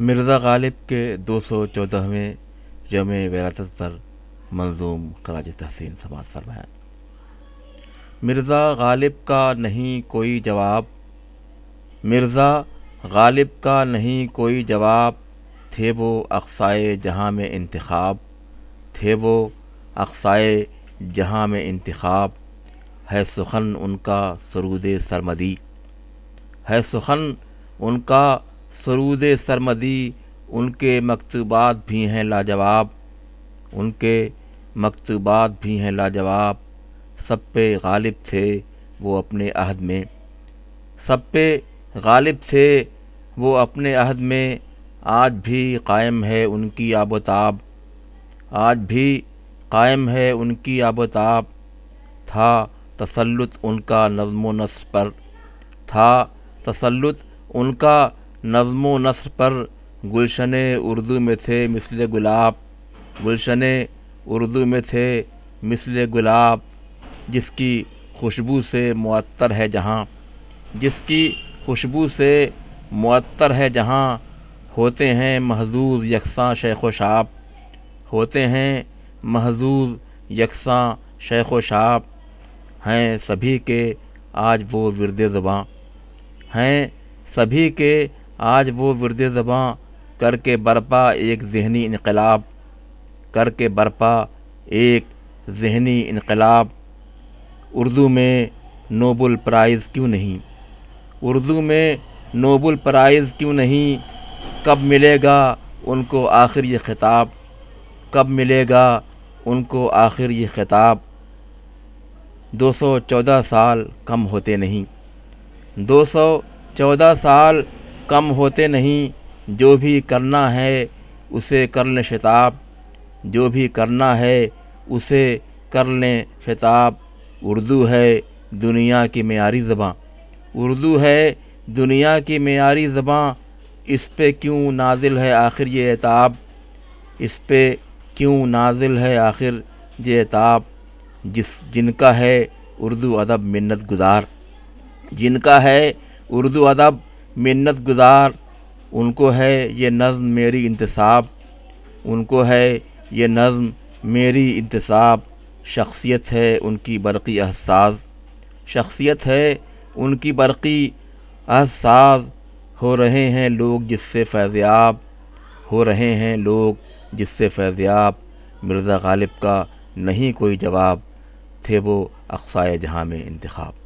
मिर्ज़ा गालिब के दो सौ चौदहवें यम वरासत पर मंजूम खराज तहसीन समाज फरमाया मिर्ज़ा गालिब का नहीं कोई जवाब मिर्ज़ा गालिब का नहीं कोई जवाब थे वो अक्साए जहाँ में इंतखब थे वो अक्साए जहाँ में इंतखब है सुखन उनका सरूद सरमदी है सुखन उनका सरूद सरमदी उनके मकतूबात भी हैं लाजवाब उनके मकतूबात भी हैं लाजवाब सब पे गालिब थे वो अपने अहद में सब पे गालिब थे वो अपने अहद में आज भी कायम है उनकी आबोताब आज भी कायम है उनकी आबोताब था तसल्लुत उनका नज़म नस्ब पर था तसलुत उनका नज़म नसर पर गुलशन उर्दू में थे मिसल गुलाब गुलशन उर्दू में थे मिसल गुलाब जिसकी खुशबू से मअतर है जहाँ जिसकी खुशबू से मअतर है जहाँ होते हैं महजूज यकसा शेख शाप होते हैं महजूज यकसा शेख व शाप हैं सभी के आज वो विरद ज़बाँ हैं सभी के आज वो वर्द ज़बाँ करके बरपा एक जहनी इनकलाब कर के बरपा एक जहनी इनकलाब उर्दू में नोबल प्राइज़ क्यों नहीं उर्दू में नोबल प्राइज़ क्यों नहीं कब मिलेगा उनको आखिर ये खिताब कब मिलेगा उनको आखिर ये खिताब 214 साल कम होते नहीं 214 साल कम होते नहीं जो भी करना है उसे कर लें शताब जो भी करना है उसे कर लें शताब उर्दू है दुनिया की मीरी ज़बाँ उर्दू है दुनिया की मीरी ज़बाँ इस पे क्यों नाजिल है आखिर ये एताब इस पे क्यों नाजिल है आखिर ये एताब जिस जिनका है उर्दू अदब मन्नत गुज़ार जिनका है उर्दू अदब मन्नत गुज़ार उनको है ये नज़म मेरी इंतसाब उनको है ये नज़म मेरी इंतसाब शख्सियत है उनकी बरक़ी अहसास शख्सियत है उनकी बरक़ी अहसास हो रहे हैं लोग जिससे फैज़याब हो रहे हैं लोग जिससे फैज़याब मिर्ज़ा गालिब का नहीं कोई जवाब थे वो अक्साय जहाँ में इंतखब